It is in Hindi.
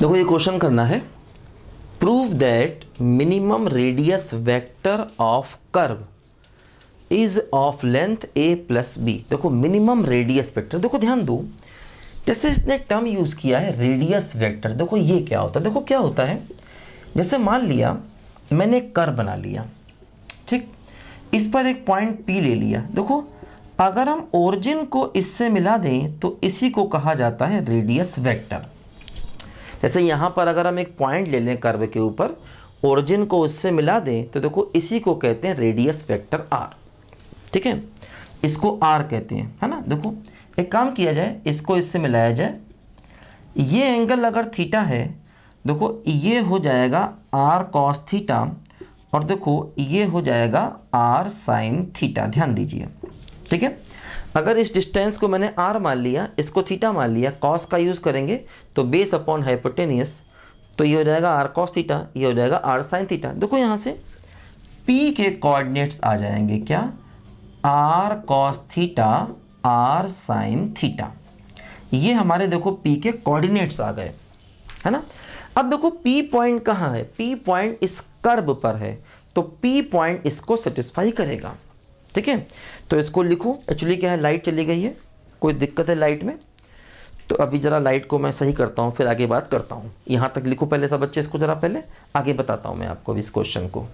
देखो ये क्वेश्चन करना है prove that minimum radius vector of curve is of length A plus B देखो मिनिमम रेडियस वेक्टर देखो ध्यान दो जैसे इसने टर्म यूज़ किया है रेडियस वेक्टर देखो ये क्या होता है देखो क्या होता है जैसे मान लिया मैंने कर बना लिया ठीक इस पर एक पॉइंट पी ले लिया देखो अगर हम ओरिजिन को इससे मिला दें तो इसी को कहा जाता है रेडियस वेक्टर जैसे यहाँ पर अगर हम एक पॉइंट ले लें कर्व के ऊपर ओरिजिन को उससे मिला दें तो देखो इसी को कहते हैं रेडियस वेक्टर आर ठीक है इसको आर कहते हैं है ना देखो एक काम किया जाए इसको इससे मिलाया जाए ये एंगल अगर थीटा है देखो ये हो जाएगा आर कॉस थीटा और देखो ये हो जाएगा आर साइन थीटा ध्यान दीजिए ठीक है अगर इस डिस्टेंस को मैंने आर मान लिया इसको थीटा मान लिया कॉस का यूज़ करेंगे तो बेस अपॉन हाइपोटेनियस तो ये हो जाएगा आर कॉस थीटा ये हो जाएगा आर साइन थीटा देखो यहाँ से पी के कोऑर्डिनेट्स आ जाएंगे क्या R cos theta R sine theta ये हमारे देखो पी के कोऑर्डिनेट्स आ गए है ना अब देखो पी पॉइंट कहाँ है पी पॉइंट इस कर्व पर है तो पी पॉइंट इसको सेटिस्फाई करेगा ठीक है तो इसको लिखो एक्चुअली क्या है लाइट चली गई है कोई दिक्कत है लाइट में तो अभी ज़रा लाइट को मैं सही करता हूँ फिर आगे बात करता हूँ यहाँ तक लिखो पहले सब बच्चे इसको ज़रा पहले आगे बताता हूँ मैं आपको अभी इस क्वेश्चन को